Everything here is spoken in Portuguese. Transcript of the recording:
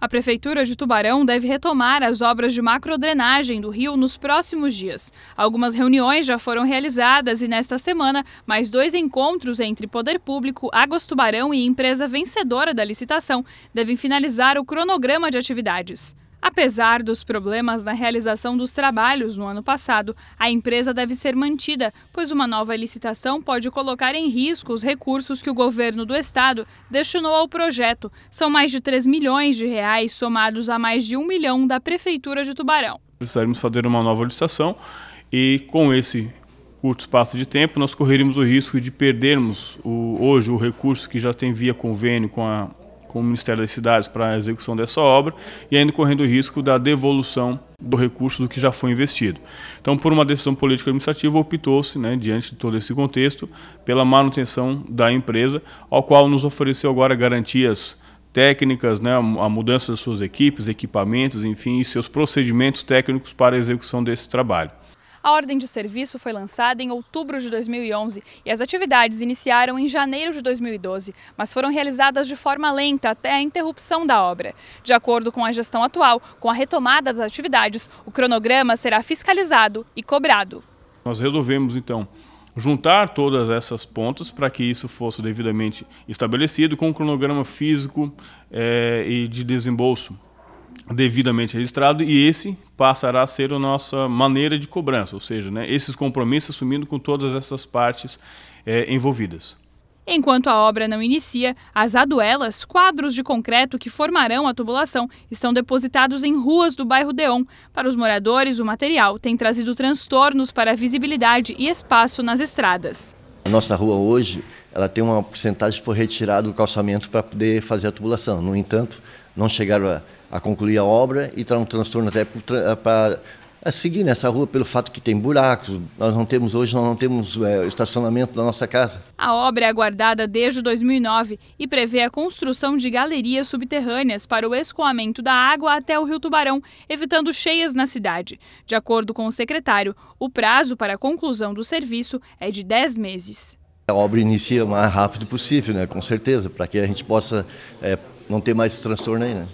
A Prefeitura de Tubarão deve retomar as obras de macrodrenagem do rio nos próximos dias. Algumas reuniões já foram realizadas e, nesta semana, mais dois encontros entre Poder Público, Águas Tubarão e empresa vencedora da licitação devem finalizar o cronograma de atividades. Apesar dos problemas na realização dos trabalhos no ano passado, a empresa deve ser mantida, pois uma nova licitação pode colocar em risco os recursos que o governo do estado destinou ao projeto. São mais de 3 milhões de reais somados a mais de 1 milhão da Prefeitura de Tubarão. Precisaremos fazer uma nova licitação e com esse curto espaço de tempo nós correríamos o risco de perdermos o, hoje o recurso que já tem via convênio com a com o Ministério das Cidades para a execução dessa obra e ainda correndo o risco da devolução do recurso do que já foi investido. Então, por uma decisão política administrativa, optou-se, né, diante de todo esse contexto, pela manutenção da empresa, ao qual nos ofereceu agora garantias técnicas, né, a mudança das suas equipes, equipamentos, enfim, e seus procedimentos técnicos para a execução desse trabalho. A ordem de serviço foi lançada em outubro de 2011 e as atividades iniciaram em janeiro de 2012, mas foram realizadas de forma lenta até a interrupção da obra. De acordo com a gestão atual, com a retomada das atividades, o cronograma será fiscalizado e cobrado. Nós resolvemos então juntar todas essas pontas para que isso fosse devidamente estabelecido com um cronograma físico é, e de desembolso devidamente registrado e esse passará a ser a nossa maneira de cobrança, ou seja, né, esses compromissos assumindo com todas essas partes é, envolvidas. Enquanto a obra não inicia, as aduelas, quadros de concreto que formarão a tubulação, estão depositados em ruas do bairro Deon. Para os moradores, o material tem trazido transtornos para a visibilidade e espaço nas estradas. A nossa rua hoje ela tem uma porcentagem que foi retirada do calçamento para poder fazer a tubulação. No entanto, não chegaram a a concluir a obra e terá um transtorno até para a seguir nessa rua pelo fato que tem buracos. Nós não temos hoje, nós não temos é, estacionamento na nossa casa. A obra é aguardada desde 2009 e prevê a construção de galerias subterrâneas para o escoamento da água até o Rio Tubarão, evitando cheias na cidade. De acordo com o secretário, o prazo para a conclusão do serviço é de 10 meses. A obra inicia o mais rápido possível, né? com certeza, para que a gente possa é, não ter mais transtorno aí. Né?